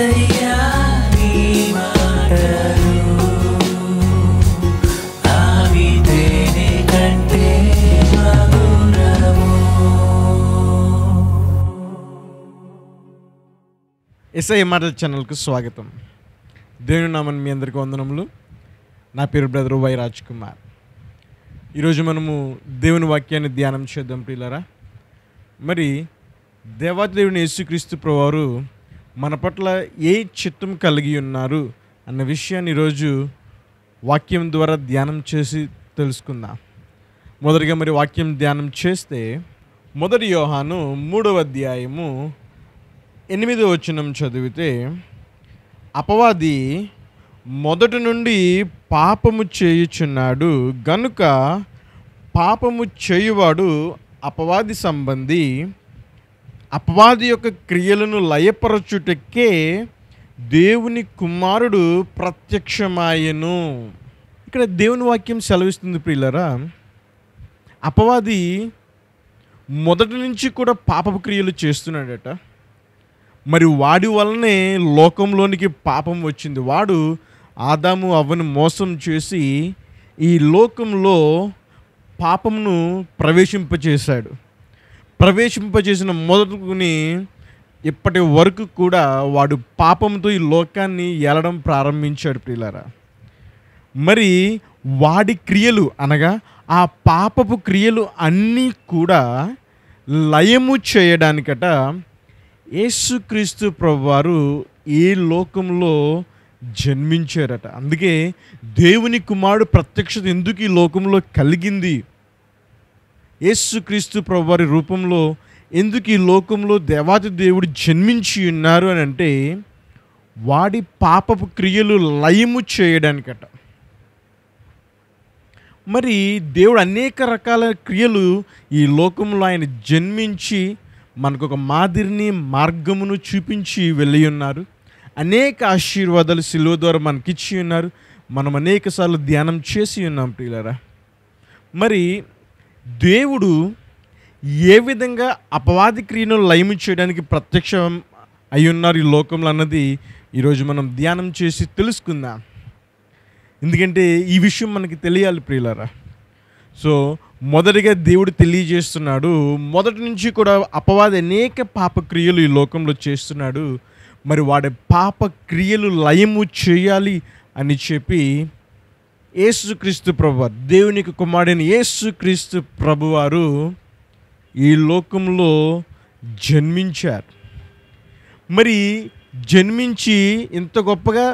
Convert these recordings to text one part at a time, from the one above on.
SI మాటల ఛానల్కు స్వాగతం దేవుని నామని మీ అందరికీ వందనములు నా పేరు బ్రదర్ వై రాజ్ కుమార్ ఈరోజు మనము దేవుని వాక్యాన్ని ధ్యానం చేద్దాం ప్రియులరా మరి దేవాదేవుని యేసుక్రీస్తు ప్రభువారు మన పట్ల ఏ చిత్తం కలిగి ఉన్నారు అన్న విషయాన్ని ఈరోజు వాక్యం ద్వారా ధ్యానం చేసి తెలుసుకుందాం మొదటిగా మరి వాక్యం ధ్యానం చేస్తే మొదటి యోహాను మూడవ అధ్యాయము ఎనిమిది వచనం చదివితే అపవాది మొదటి నుండి పాపము చేయుచున్నాడు గనుక పాపము చేయువాడు అపవాది సంబంధి అపవాది యొక్క క్రియలను లయపరచుటకే దేవుని కుమారుడు ప్రత్యక్షమాయను ఇక్కడ దేవుని వాక్యం సెలవిస్తుంది ప్రియులరా అపవాది మొదటి నుంచి కూడా పాపపు క్రియలు చేస్తున్నాడట మరి వాడి వల్లనే లోకంలోనికి పాపం వచ్చింది వాడు ఆదాము అవ్వను మోసం చేసి ఈ లోకంలో పాపమును ప్రవేశింపచేశాడు ప్రవేశింపజేసిన మొదలుకుని ఇప్పటి వరకు కూడా వాడు పాపంతో ఈ లోకాన్ని ఏలడం ప్రారంభించాడు ప్రియులారా మరి వాడి క్రియలు అనగా ఆ పాపపు క్రియలు అన్నీ కూడా లయము చేయడానికట యేసుక్రీస్తు ప్రభువారు ఏ లోకంలో జన్మించారట అందుకే దేవుని కుమారుడు ప్రత్యక్షత ఎందుకు ఈ లోకంలో కలిగింది యేసుక్రీస్తు ప్రభువారి రూపంలో ఎందుకు ఈ లోకంలో దేవాది దేవుడు జన్మించి ఉన్నారు అని అంటే వాడి పాపపు క్రియలు లయము చేయడానికట మరి దేవుడు అనేక రకాల క్రియలు ఈ లోకంలో ఆయన జన్మించి మనకు ఒక మాదిరిని మార్గమును చూపించి వెళ్ళి ఉన్నారు అనేక ఆశీర్వాదాలు సిలువ ద్వారా మనకిచ్చి ఉన్నారు మనం అనేకసార్లు ధ్యానం చేసి ఉన్నాం ప్రియులరా మరి దేవుడు ఏ విధంగా అపవాది క్రియను లయము చేయడానికి ప్రత్యక్షం అయి ఉన్నారు ఈ లోకంలో అన్నది ఈరోజు మనం ధ్యానం చేసి తెలుసుకుందాం ఎందుకంటే ఈ విషయం మనకి తెలియాలి ప్రియులరా సో మొదటిగా దేవుడు తెలియజేస్తున్నాడు మొదటి నుంచి కూడా అపవాది అనేక పాపక్రియలు ఈ లోకంలో చేస్తున్నాడు మరి వాడి పాపక్రియలు లయము చేయాలి అని చెప్పి యేసుక్రీస్తు వారు దేవునికి కుమారుడైన యేసుక్రీస్తు ప్రభువారు ఈ లోకంలో జన్మించారు మరి జన్మించి ఇంత గొప్పగా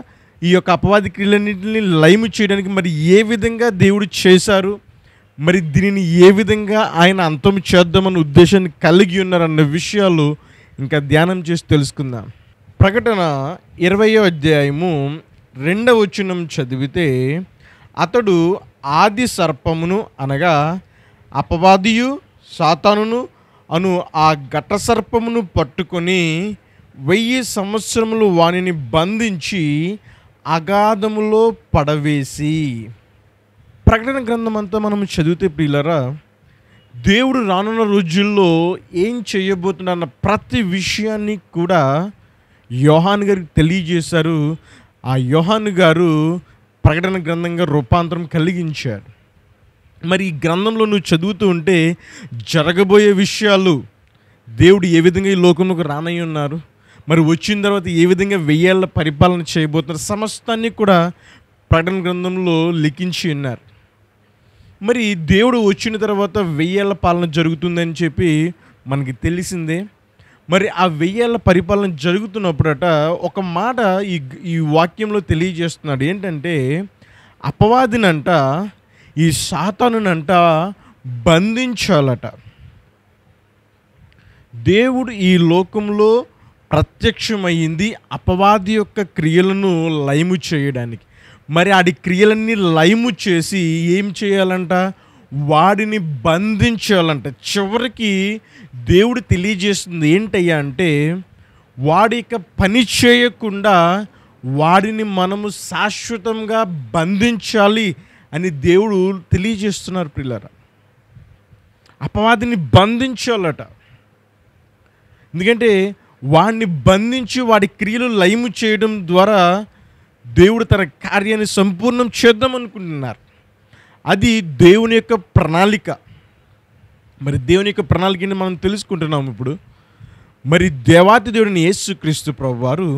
ఈ యొక్క అపవాది క్రియలన్నింటిని లైము చేయడానికి మరి ఏ విధంగా దేవుడు చేశారు మరి దీనిని ఏ విధంగా ఆయన అంతం చేద్దామన్న ఉద్దేశాన్ని కలిగి ఉన్నారన్న విషయాలు ఇంకా ధ్యానం చేసి తెలుసుకుందాం ప్రకటన ఇరవయో అధ్యాయము రెండవ వచనం చదివితే అతడు ఆది సర్పమును అనగా అపవాదియు సాతానును అను ఆ ఘట సర్పమును పట్టుకొని వెయ్యి సంవత్సరములు వానిని బంధించి అగాధములో పడవేసి ప్రకటన గ్రంథం అంతా మనం చదివితే పిల్లరా దేవుడు రానున్న రోజుల్లో ఏం చేయబోతున్న ప్రతి విషయాన్ని కూడా యోహాన్ గారికి తెలియజేశారు ఆ యోహాన్ గారు ప్రకటన గ్రంథంగా రూపాంతరం కలిగించాడు మరి ఈ గ్రంథంలో నువ్వు చదువుతూ ఉంటే జరగబోయే విషయాలు దేవుడు ఏ విధంగా ఈ లోకంలోకి రానై ఉన్నారు మరి వచ్చిన తర్వాత ఏ విధంగా వెయ్యేళ్ళ పరిపాలన చేయబోతున్నారు సమస్తాన్ని కూడా ప్రకటన గ్రంథంలో లిఖించి ఉన్నారు మరి దేవుడు వచ్చిన తర్వాత వెయ్యేళ్ళ పాలన జరుగుతుందని చెప్పి మనకి తెలిసిందే మరి ఆ వెయ్యేళ్ళ పరిపాలన జరుగుతున్నప్పుడట ఒక మాట ఈ ఈ వాక్యంలో తెలియజేస్తున్నాడు ఏంటంటే అపవాదినంట ఈ సాతానునంట బంధించాలట దేవుడు ఈ లోకంలో ప్రత్యక్షమైంది అపవాది యొక్క క్రియలను లైము చేయడానికి మరి ఆడి క్రియలన్నీ లైము చేసి ఏం చేయాలంట వాడిని బంధించాలంట చివరికి దేవుడు తెలియజేస్తుంది ఏంటయ్యా అంటే వాడి యొక్క పని చేయకుండా వాడిని మనము శాశ్వతంగా బంధించాలి అని దేవుడు తెలియజేస్తున్నారు పిల్లరా అపవాదిని బంధించాలట ఎందుకంటే వాడిని బంధించి వాడి క్రియలు లయము చేయడం ద్వారా దేవుడు తన కార్యాన్ని సంపూర్ణం చేద్దాం అనుకుంటున్నారు అది దేవుని యొక్క ప్రణాళిక మరి దేవుని యొక్క ప్రణాళికని మనం తెలుసుకుంటున్నాం ఇప్పుడు మరి దేవాతి దేవుడిని యేసుక్రీస్తు ప్రభు వారు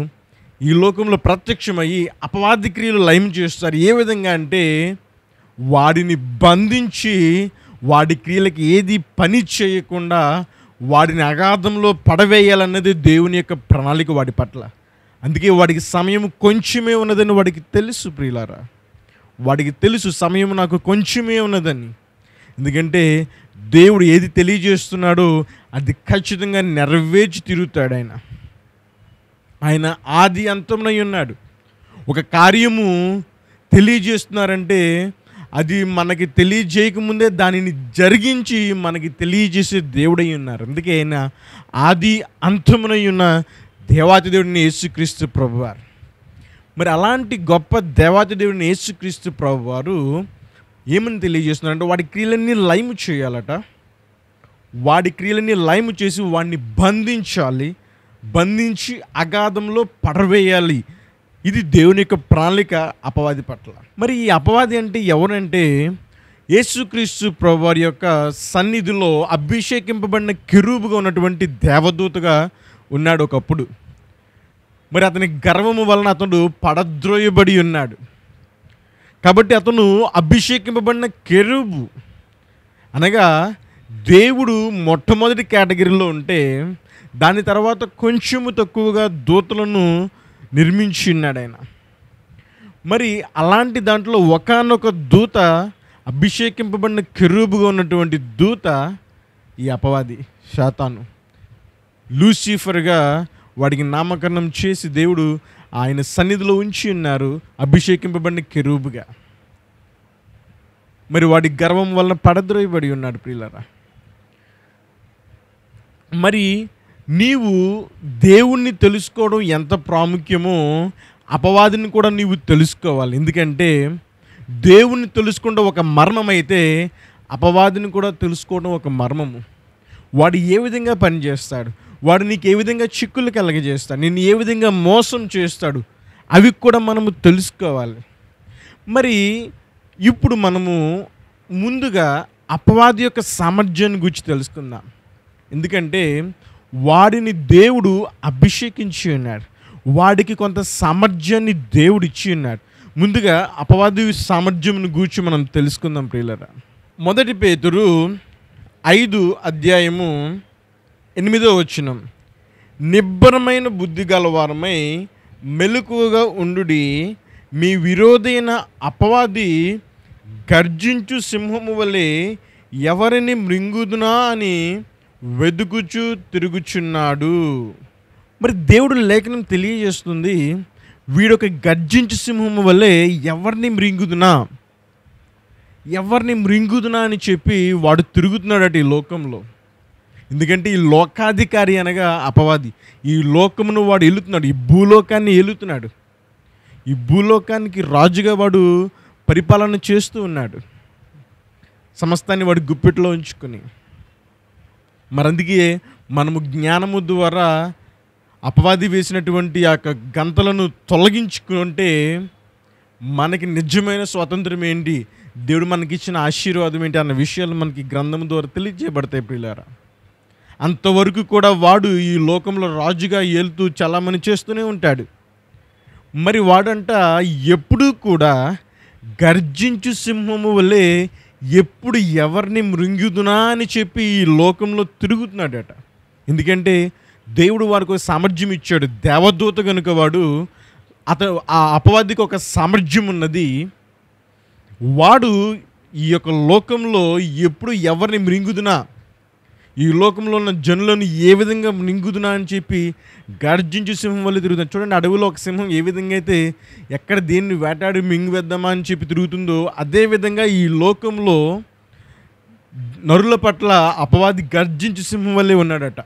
ఈ లోకంలో ప్రత్యక్షమయ్యి అపవాది క్రియలు లయం చేస్తారు ఏ విధంగా అంటే వాడిని బంధించి వాడి క్రియలకి ఏది పని చేయకుండా వాడిని అగాధంలో పడవేయాలన్నది దేవుని యొక్క ప్రణాళిక వాడి పట్ల అందుకే వాడికి సమయం కొంచెమే ఉన్నదని వాడికి తెలుసు ప్రియులారా వాడికి తెలుసు సమయం నాకు కొంచెమే ఉన్నదని ఎందుకంటే దేవుడు ఏది తెలియజేస్తున్నాడో అది ఖచ్చితంగా నెరవేర్చి తిరుగుతాడు ఆయన ఆయన ఆది అంతమునై ఉన్నాడు ఒక కార్యము తెలియజేస్తున్నారంటే అది మనకి తెలియజేయకముందే దానిని జరిగించి మనకి తెలియజేసే దేవుడై ఉన్నారు అందుకే ఆయన ఆది అంతమునై ఉన్న దేవాతి దేవుడిని యేసుక్రీస్తు ప్రభువారు మరి అలాంటి గొప్ప దేవాతి దేవుడిని యేసుక్రీస్తు ప్రభు వారు ఏమని తెలియజేస్తున్నారంటే వాడి క్రియలన్నీ లైమ్ చేయాలట వాడి క్రియలన్నీ లైమ్ చేసి వాడిని బంధించాలి బంధించి అగాధంలో పడవేయాలి ఇది దేవుని యొక్క ప్రణాళిక అపవాది పట్ల మరి ఈ అపవాది అంటే ఎవరంటే యేసుక్రీస్తు వారి యొక్క సన్నిధిలో అభిషేకింపబడిన కిరూపుగా ఉన్నటువంటి దేవదూతగా ఉన్నాడు ఒకప్పుడు మరి అతని గర్వము వలన అతడు పడద్రోయబడి ఉన్నాడు కాబట్టి అతను అభిషేకింపబడిన కెరుబు అనగా దేవుడు మొట్టమొదటి కేటగిరీలో ఉంటే దాని తర్వాత కొంచెము తక్కువగా దూతలను నిర్మించి ఉన్నాడు ఆయన మరి అలాంటి దాంట్లో ఒకనొక దూత అభిషేకింపబడిన కెరూబుగా ఉన్నటువంటి దూత ఈ అపవాది శాతాను లూసిఫర్గా వాడికి నామకరణం చేసి దేవుడు ఆయన సన్నిధిలో ఉంచి ఉన్నారు అభిషేకింపబడిన కెరూబుగా మరి వాడి గర్వం వలన పడద్రోయబడి ఉన్నాడు ప్రియులరా మరి నీవు దేవుణ్ణి తెలుసుకోవడం ఎంత ప్రాముఖ్యమో అపవాదిని కూడా నీవు తెలుసుకోవాలి ఎందుకంటే దేవుణ్ణి తెలుసుకుంటే ఒక మర్మమైతే అయితే అపవాదిని కూడా తెలుసుకోవడం ఒక మర్మము వాడు ఏ విధంగా పనిచేస్తాడు వాడు నీకు ఏ విధంగా చిక్కులు కలగజేస్తాడు నేను ఏ విధంగా మోసం చేస్తాడు అవి కూడా మనము తెలుసుకోవాలి మరి ఇప్పుడు మనము ముందుగా అపవాది యొక్క సామర్థ్యాన్ని గురించి తెలుసుకుందాం ఎందుకంటే వాడిని దేవుడు అభిషేకించి ఉన్నాడు వాడికి కొంత సామర్థ్యాన్ని దేవుడు ఇచ్చి ఉన్నాడు ముందుగా అపవాది సామర్థ్యంను గూర్చి మనం తెలుసుకుందాం ప్రియులరా మొదటి పేతురు ఐదు అధ్యాయము ఎనిమిదో వచ్చినం నిబ్బరమైన బుద్ధి గలవారమై మెలకువగా ఉండుడి మీ విరోధైన అపవాది గర్జించు సింహము వలె ఎవరిని మృంగుదునా అని వెదుకుచు తిరుగుచున్నాడు మరి దేవుడు లేఖనం తెలియజేస్తుంది వీడొక గర్జించు సింహము వలె ఎవరిని మృంగుదునా ఎవరిని మృంగుదునా అని చెప్పి వాడు తిరుగుతున్నాడట ఈ లోకంలో ఎందుకంటే ఈ లోకాధికారి అనగా అపవాది ఈ లోకమును వాడు ఎలుతున్నాడు ఈ భూలోకాన్ని ఎలుతున్నాడు ఈ భూలోకానికి రాజుగా వాడు పరిపాలన చేస్తూ ఉన్నాడు సమస్తాన్ని వాడు గుప్పెట్లో ఉంచుకుని మరందుకే మనము జ్ఞానము ద్వారా అపవాది వేసినటువంటి ఆ యొక్క గంతలను తొలగించుకుంటే మనకి నిజమైన స్వాతంత్రం ఏంటి దేవుడు మనకిచ్చిన ఆశీర్వాదం ఏంటి అన్న విషయాలు మనకి గ్రంథం ద్వారా తెలియజేయబడతాయి పిల్లారా అంతవరకు కూడా వాడు ఈ లోకంలో రాజుగా ఏలుతూ చలామణి చేస్తూనే ఉంటాడు మరి వాడంట ఎప్పుడూ కూడా గర్జించు సింహము వలె ఎప్పుడు ఎవరిని మృంగుదునా అని చెప్పి ఈ లోకంలో తిరుగుతున్నాడట ఎందుకంటే దేవుడు వారికి సామర్థ్యం ఇచ్చాడు దేవదూత కనుక వాడు అతను ఆ అపవాదికి ఒక సామర్థ్యం ఉన్నది వాడు ఈ యొక్క లోకంలో ఎప్పుడు ఎవరిని మృంగుదునా ఈ లోకంలో ఉన్న జనులను ఏ విధంగా నింగుతున్నా అని చెప్పి గర్జించు సింహం వల్ల తిరుగుతాను చూడండి అడవిలో ఒక సింహం ఏ విధంగా అయితే ఎక్కడ దేన్ని వేటాడి వేద్దామా అని చెప్పి తిరుగుతుందో అదేవిధంగా ఈ లోకంలో నరుల పట్ల అపవాది గర్జించు సింహం వల్లే ఉన్నాడట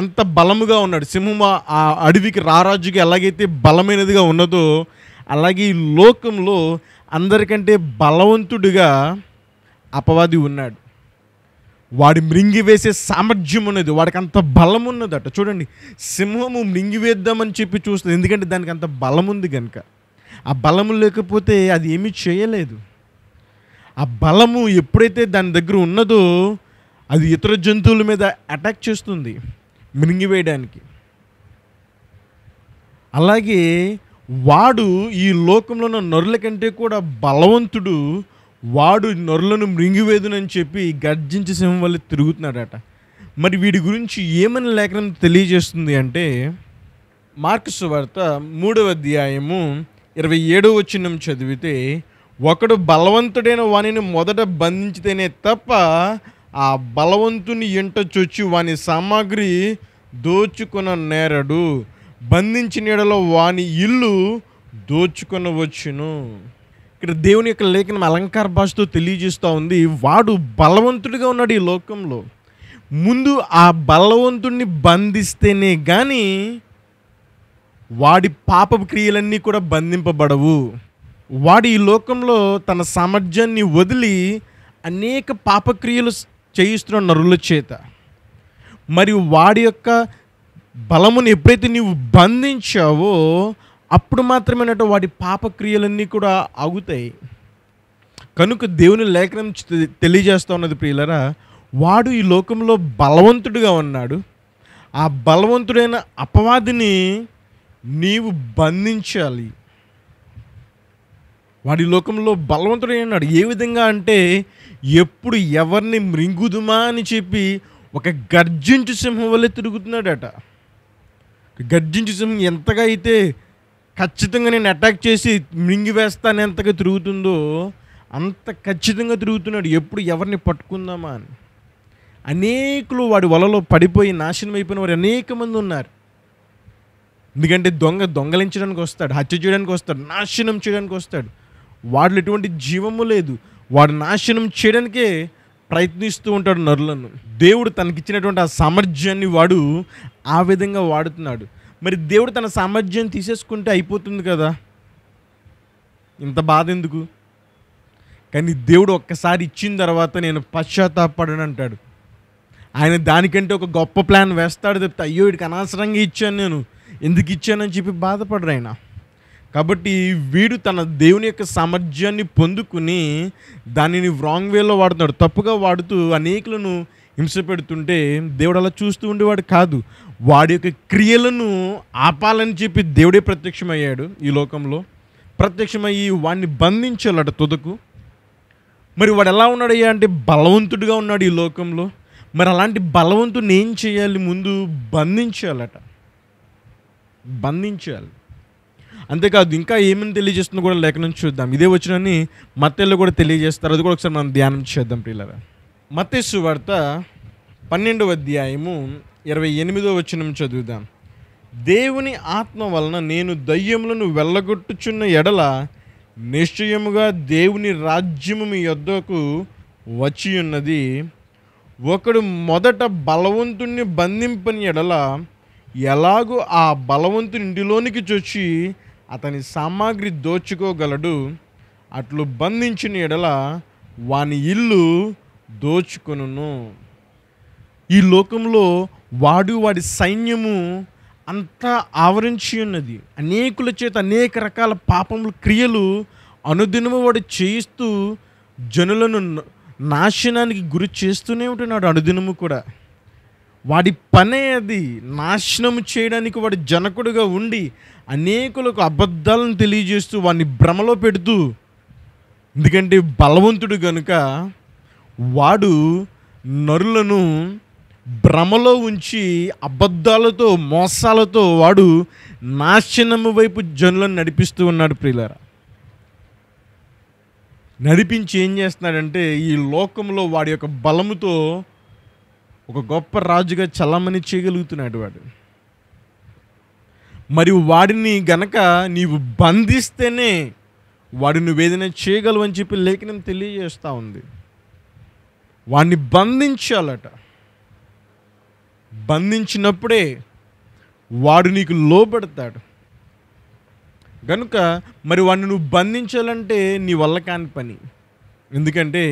అంత బలముగా ఉన్నాడు సింహం ఆ అడవికి రారాజుకి ఎలాగైతే బలమైనదిగా ఉన్నదో అలాగే ఈ లోకంలో అందరికంటే బలవంతుడిగా అపవాది ఉన్నాడు వాడు వేసే సామర్థ్యం ఉన్నది వాడికి అంత బలం ఉన్నదట చూడండి సింహము వేద్దామని చెప్పి చూస్తుంది ఎందుకంటే దానికి అంత బలం ఉంది కనుక ఆ బలము లేకపోతే అది ఏమీ చేయలేదు ఆ బలము ఎప్పుడైతే దాని దగ్గర ఉన్నదో అది ఇతర జంతువుల మీద అటాక్ చేస్తుంది వేయడానికి అలాగే వాడు ఈ లోకంలో ఉన్న నరుల కంటే కూడా బలవంతుడు వాడు నొరలను మృంగివేదునని చెప్పి గర్జించి సింహం వల్ల తిరుగుతున్నాడట మరి వీడి గురించి ఏమని లేఖనం తెలియజేస్తుంది అంటే మార్క్స్ వార్త మూడవ అధ్యాయము ఇరవై ఏడవ వచ్చినం చదివితే ఒకడు బలవంతుడైన వాణిని మొదట బంధించితేనే తప్ప ఆ బలవంతుని ఎంట చొచ్చి వాని సామాగ్రి దోచుకున్న నేరడు బంధించిన నీడలో వాని ఇల్లు దోచుకొనవచ్చును ఇక్కడ దేవుని యొక్క లేఖనం అలంకార భాషతో తెలియజేస్తూ ఉంది వాడు బలవంతుడిగా ఉన్నాడు ఈ లోకంలో ముందు ఆ బలవంతుడిని బంధిస్తేనే కానీ వాడి పాప క్రియలన్నీ కూడా బంధింపబడవు వాడు ఈ లోకంలో తన సామర్థ్యాన్ని వదిలి అనేక పాపక్రియలు చేయిస్తున్న నరుల చేత మరియు వాడి యొక్క బలమును ఎప్పుడైతే నీవు బంధించావో అప్పుడు మాత్రమేనట వాడి పాపక్రియలన్నీ కూడా ఆగుతాయి కనుక దేవుని లేఖనం తెలియజేస్తూ ఉన్నది ప్రియులరా వాడు ఈ లోకంలో బలవంతుడిగా ఉన్నాడు ఆ బలవంతుడైన అపవాదిని నీవు బంధించాలి వాడి లోకంలో బలవంతుడై ఉన్నాడు ఏ విధంగా అంటే ఎప్పుడు ఎవరిని మృంగుదుమా అని చెప్పి ఒక గర్జించు సింహం వల్లే తిరుగుతున్నాడట గర్జించు సింహం ఎంతగా అయితే ఖచ్చితంగా నేను అటాక్ చేసి మింగివేస్తాను ఎంతగా తిరుగుతుందో అంత ఖచ్చితంగా తిరుగుతున్నాడు ఎప్పుడు ఎవరిని పట్టుకుందామా అని అనేకులు వాడి వలలో పడిపోయి నాశనం అయిపోయిన వారు అనేక మంది ఉన్నారు ఎందుకంటే దొంగ దొంగలించడానికి వస్తాడు హత్య చేయడానికి వస్తాడు నాశనం చేయడానికి వస్తాడు వాడు ఎటువంటి జీవము లేదు వాడు నాశనం చేయడానికే ప్రయత్నిస్తూ ఉంటాడు నరులను దేవుడు తనకిచ్చినటువంటి ఆ సామర్థ్యాన్ని వాడు ఆ విధంగా వాడుతున్నాడు మరి దేవుడు తన సామర్థ్యం తీసేసుకుంటే అయిపోతుంది కదా ఇంత బాధ ఎందుకు కానీ దేవుడు ఒక్కసారి ఇచ్చిన తర్వాత నేను పశ్చాత్తాపడను అంటాడు ఆయన దానికంటే ఒక గొప్ప ప్లాన్ వేస్తాడు చెప్తే అయ్యో వీడికి అనవసరంగా ఇచ్చాను నేను ఎందుకు ఇచ్చానని చెప్పి బాధపడరు ఆయన కాబట్టి వీడు తన దేవుని యొక్క సామర్థ్యాన్ని పొందుకుని దానిని రాంగ్ వేలో వాడుతున్నాడు తప్పుగా వాడుతూ అనేకులను హింస పెడుతుంటే దేవుడు అలా చూస్తూ ఉండేవాడు కాదు వాడి యొక్క క్రియలను ఆపాలని చెప్పి దేవుడే ప్రత్యక్షమయ్యాడు ఈ లోకంలో ప్రత్యక్షమయ్యి వాడిని బంధించాలట తుదకు మరి వాడు ఎలా ఉన్నాడయ్యా అంటే బలవంతుడిగా ఉన్నాడు ఈ లోకంలో మరి అలాంటి బలవంతుని ఏం చేయాలి ముందు బంధించాలట బంధించాలి అంతేకాదు ఇంకా ఏమని తెలియజేస్తుందో కూడా లేఖనం చూద్దాం ఇదే వచ్చినని మత్తల్లో కూడా తెలియజేస్తారు అది కూడా ఒకసారి మనం ధ్యానం చేద్దాం పిల్లరా మతేసు వార్త పన్నెండవ అధ్యాయము ఇరవై ఎనిమిదో వచ్చిన చదువుదాం దేవుని ఆత్మ వలన నేను దయ్యములను వెళ్ళగొట్టుచున్న ఎడల నిశ్చయముగా దేవుని రాజ్యము మీ యొద్దకు వచ్చి ఉన్నది ఒకడు మొదట బలవంతుణ్ణి బంధింపని ఎడల ఎలాగూ ఆ బలవంతుని ఇంటిలోనికి చొచ్చి అతని సామాగ్రి దోచుకోగలడు అట్లు బంధించిన ఎడల వాని ఇల్లు దోచుకును ఈ లోకంలో వాడు వాడి సైన్యము అంతా ఆవరించి ఉన్నది అనేకుల చేత అనేక రకాల పాపములు క్రియలు అనుదినము వాడు చేయిస్తూ జనులను నాశనానికి గురి చేస్తూనే ఉంటున్నాడు అనుదినము కూడా వాడి పనే అది నాశనం చేయడానికి వాడి జనకుడుగా ఉండి అనేకులకు అబద్ధాలను తెలియజేస్తూ వాడిని భ్రమలో పెడుతూ ఎందుకంటే బలవంతుడు కనుక వాడు నరులను భ్రమలో ఉంచి అబద్ధాలతో మోసాలతో వాడు నాశనము వైపు జనులను నడిపిస్తూ ఉన్నాడు ప్రియులారా నడిపించి ఏం చేస్తున్నాడంటే ఈ లోకంలో వాడి యొక్క బలముతో ఒక గొప్ప రాజుగా చలమని చేయగలుగుతున్నాడు వాడు మరి వాడిని గనక నీవు బంధిస్తేనే వాడిని వేదన చేయగలవని చెప్పి లేఖనం తెలియజేస్తూ ఉంది వాడిని బంధించాలట బంధించినప్పుడే వాడు నీకు లోపడతాడు కనుక మరి వాడిని నువ్వు బంధించాలంటే నీ వల్ల కాని పని ఎందుకంటే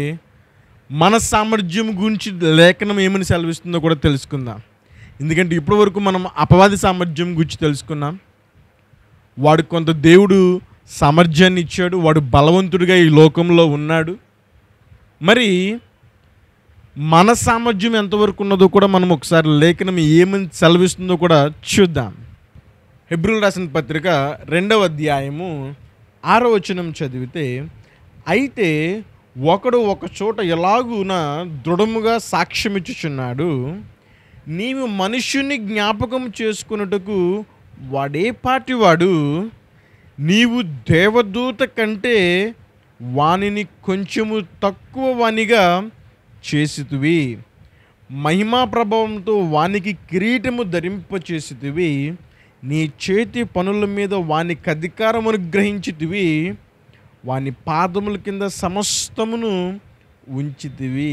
మన సామర్థ్యం గురించి లేఖనం ఏమని సెలవిస్తుందో కూడా తెలుసుకుందాం ఎందుకంటే ఇప్పటి వరకు మనం అపవాది సామర్థ్యం గురించి తెలుసుకున్నాం వాడు కొంత దేవుడు సామర్థ్యాన్ని ఇచ్చాడు వాడు బలవంతుడిగా ఈ లోకంలో ఉన్నాడు మరి మన సామర్థ్యం ఎంతవరకు ఉన్నదో కూడా మనం ఒకసారి లేఖనం ఏమని సెలవిస్తుందో కూడా చూద్దాం హెబ్రిల్ రాసిన పత్రిక రెండవ అధ్యాయము ఆరో వచనం చదివితే అయితే ఒకడు ఒక చోట ఎలాగున దృఢముగా సాక్ష్యమిచ్చుచున్నాడు నీవు మనుష్యుని జ్ఞాపకం చేసుకున్నటకు వాడే పాటివాడు నీవు దేవదూత కంటే వానిని కొంచెము తక్కువ వానిగా చేసితివి మహిమా ప్రభావంతో వానికి కిరీటము ధరింపచేసితివి నీ చేతి పనుల మీద వాని అధికారం అనుగ్రహించితివి వాని పాదముల కింద సమస్తమును ఉంచితివి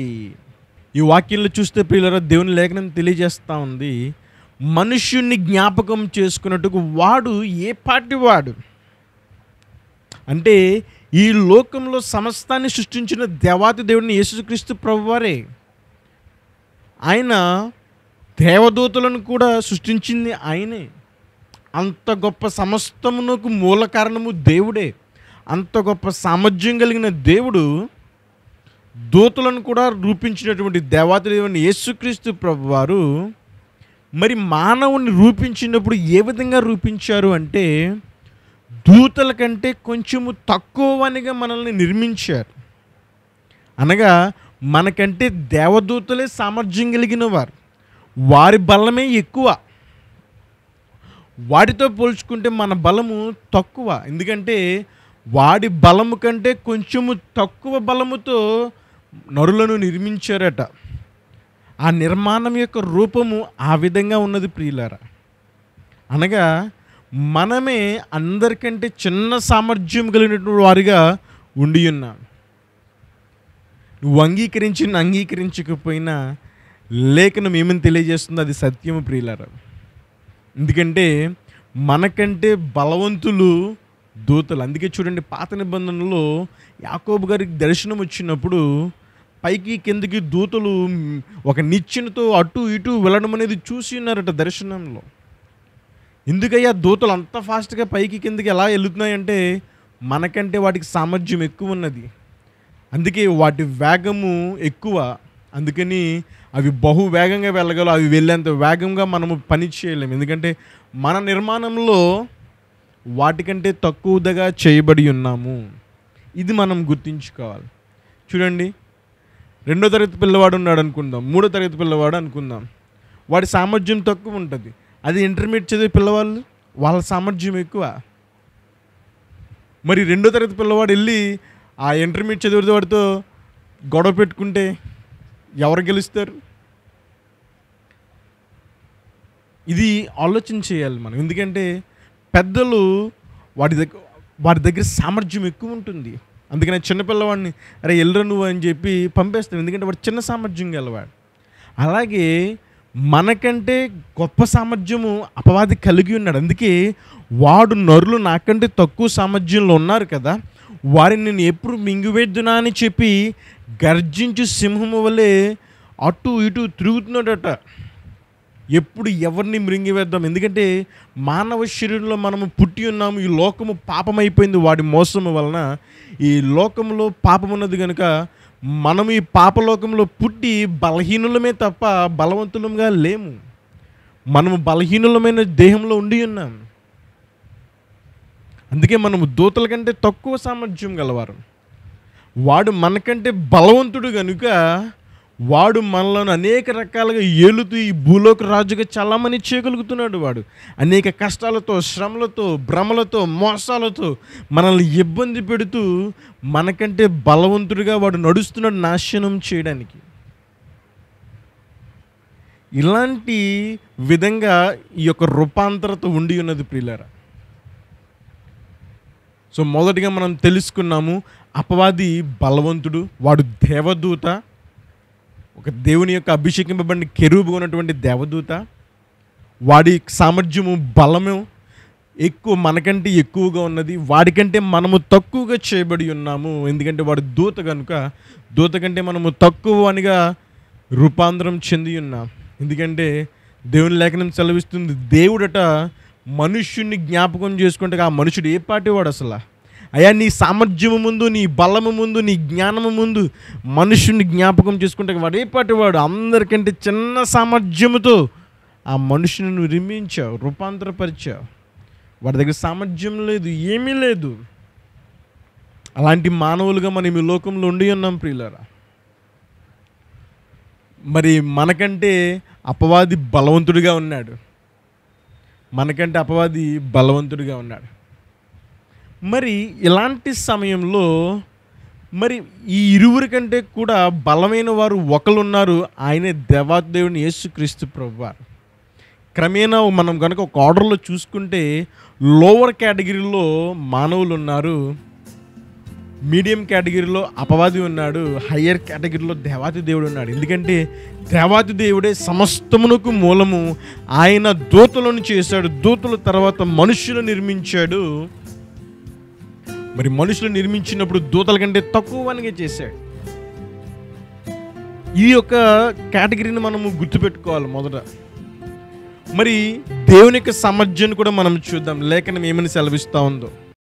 ఈ వాక్యంలో చూస్తే పిల్లల దేవుని లేఖనం తెలియజేస్తూ ఉంది మనుష్యుని జ్ఞాపకం చేసుకున్నట్టుకు వాడు ఏ పాటి వాడు అంటే ఈ లోకంలో సమస్తాన్ని సృష్టించిన దేవాతి దేవుడిని యేసుక్రీస్తు ప్రభువారే ఆయన దేవదూతలను కూడా సృష్టించింది ఆయనే అంత గొప్ప సమస్తమునకు మూల కారణము దేవుడే అంత గొప్ప సామర్థ్యం కలిగిన దేవుడు దూతలను కూడా రూపించినటువంటి దేవాతి దేవుని యేసుక్రీస్తు ప్రభు వారు మరి మానవుని రూపించినప్పుడు ఏ విధంగా రూపించారు అంటే దూతల కంటే కొంచెము తక్కువనిగా మనల్ని నిర్మించారు అనగా మనకంటే దేవదూతలే సామర్థ్యం కలిగిన వారు వారి బలమే ఎక్కువ వాటితో పోల్చుకుంటే మన బలము తక్కువ ఎందుకంటే వాడి బలము కంటే కొంచెము తక్కువ బలముతో నరులను నిర్మించారట ఆ నిర్మాణం యొక్క రూపము ఆ విధంగా ఉన్నది ప్రియులారా అనగా మనమే అందరికంటే చిన్న సామర్థ్యం కలిగినటువంటి వారిగా ఉండి ఉన్నాం నువ్వు అంగీకరించి అంగీకరించకపోయినా లేఖనం ఏమని తెలియజేస్తుంది అది సత్యము ప్రియులారా ఎందుకంటే మనకంటే బలవంతులు దూతలు అందుకే చూడండి పాత నిబంధనలో యాకోబు గారికి దర్శనం వచ్చినప్పుడు పైకి కిందకి దూతలు ఒక నిచ్చెనతో అటు ఇటు వెళ్ళడం అనేది చూసి ఉన్నారట దర్శనంలో ఎందుకయ్యా దూతలు అంత ఫాస్ట్గా పైకి కిందకి ఎలా వెళ్తున్నాయంటే మనకంటే వాటికి సామర్థ్యం ఎక్కువ ఉన్నది అందుకే వాటి వేగము ఎక్కువ అందుకని అవి బహు వేగంగా వెళ్ళగలవు అవి వెళ్ళేంత వేగంగా మనము పని చేయలేము ఎందుకంటే మన నిర్మాణంలో వాటికంటే తక్కువగా చేయబడి ఉన్నాము ఇది మనం గుర్తించుకోవాలి చూడండి రెండో తరగతి పిల్లవాడు ఉన్నాడు అనుకుందాం మూడో తరగతి పిల్లవాడు అనుకుందాం వాడి సామర్థ్యం తక్కువ ఉంటుంది అది ఇంటర్మీడియట్ చదివే పిల్లవాళ్ళు వాళ్ళ సామర్థ్యం ఎక్కువ మరి రెండో తరగతి పిల్లవాడు వెళ్ళి ఆ ఇంటర్మీడియట్ చదివితే వాడితో గొడవ పెట్టుకుంటే ఎవరు గెలుస్తారు ఇది ఆలోచన చేయాలి మనం ఎందుకంటే పెద్దలు వాడి దగ్గర వాడి దగ్గర సామర్థ్యం ఎక్కువ ఉంటుంది అందుకని చిన్నపిల్లవాడిని అరే ఎల్లరు నువ్వు అని చెప్పి పంపేస్తాను ఎందుకంటే వాడు చిన్న సామర్థ్యం గలవాడు అలాగే మనకంటే గొప్ప సామర్థ్యము అపవాది కలిగి ఉన్నాడు అందుకే వాడు నరులు నాకంటే తక్కువ సామర్థ్యంలో ఉన్నారు కదా వారిని నేను ఎప్పుడు మింగివేద్దునా అని చెప్పి గర్జించు సింహము వలె అటు ఇటు తిరుగుతున్నాడట ఎప్పుడు ఎవరిని మృంగివేద్దాం ఎందుకంటే మానవ శరీరంలో మనము పుట్టి ఉన్నాము ఈ లోకము పాపమైపోయింది వాడి మోసము వలన ఈ లోకంలో పాపం ఉన్నది కనుక మనం ఈ పాపలోకంలో పుట్టి బలహీనులమే తప్ప బలవంతులంగా లేము మనము బలహీనులమైన దేహంలో ఉండి ఉన్నాం అందుకే మనము దూతల కంటే తక్కువ సామర్థ్యం గలవారు వాడు మనకంటే బలవంతుడు కనుక వాడు మనలను అనేక రకాలుగా ఏలుతూ ఈ భూలోక రాజుగా చల్లమని చేయగలుగుతున్నాడు వాడు అనేక కష్టాలతో శ్రమలతో భ్రమలతో మోసాలతో మనల్ని ఇబ్బంది పెడుతూ మనకంటే బలవంతుడిగా వాడు నడుస్తున్నాడు నాశనం చేయడానికి ఇలాంటి విధంగా ఈ యొక్క రూపాంతరత ఉండి ఉన్నది ప్రియులారా సో మొదటిగా మనం తెలుసుకున్నాము అపవాది బలవంతుడు వాడు దేవదూత ఒక దేవుని యొక్క అభిషేకింపబడిన కెరూబు ఉన్నటువంటి దేవదూత వాడి సామర్థ్యము బలము ఎక్కువ మనకంటే ఎక్కువగా ఉన్నది వాడికంటే మనము తక్కువగా చేయబడి ఉన్నాము ఎందుకంటే వాడు దూత కనుక దూత కంటే మనము తక్కువ అనిగా రూపాంతరం చెంది ఉన్నాం ఎందుకంటే దేవుని లేఖనం సెలవిస్తుంది దేవుడట మనుష్యుని జ్ఞాపకం చేసుకుంటే ఆ మనుషుడు ఏ పాటి వాడు అసలు అయ్యా నీ సామర్థ్యము ముందు నీ బలము ముందు నీ జ్ఞానము ముందు మనుషుని జ్ఞాపకం చేసుకుంటే వడేపాటి వాడు అందరికంటే చిన్న సామర్థ్యముతో ఆ మనుషుని నువ్వు రిమించావు రూపాంతరపరిచావు వాడి దగ్గర సామర్థ్యం లేదు ఏమీ లేదు అలాంటి మానవులుగా మనం ఈ లోకంలో ఉండి ఉన్నాం ప్రియులరా మరి మనకంటే అపవాది బలవంతుడిగా ఉన్నాడు మనకంటే అపవాది బలవంతుడిగా ఉన్నాడు మరి ఇలాంటి సమయంలో మరి ఈ ఇరువురి కంటే కూడా బలమైన వారు ఒకరున్నారు ఆయనే దేవాదేవుని యేసుక్రీస్తు ప్రభువారు క్రమేణా మనం కనుక ఒక ఆర్డర్లో చూసుకుంటే లోవర్ కేటగిరీలో మానవులు ఉన్నారు మీడియం కేటగిరీలో అపవాది ఉన్నాడు హయ్యర్ కేటగిరీలో దేవాతి దేవుడు ఉన్నాడు ఎందుకంటే దేవాతి దేవుడే సమస్తమునకు మూలము ఆయన దూతలను చేశాడు దూతల తర్వాత మనుషులు నిర్మించాడు మరి మనుషులు నిర్మించినప్పుడు దూతల కంటే తక్కువనిగా చేశాడు ఈ యొక్క కేటగిరీని మనము గుర్తుపెట్టుకోవాలి మొదట మరి దేవుని యొక్క సామర్థ్యాన్ని కూడా మనం చూద్దాం లేఖనం ఏమని సెలవిస్తూ ఉందో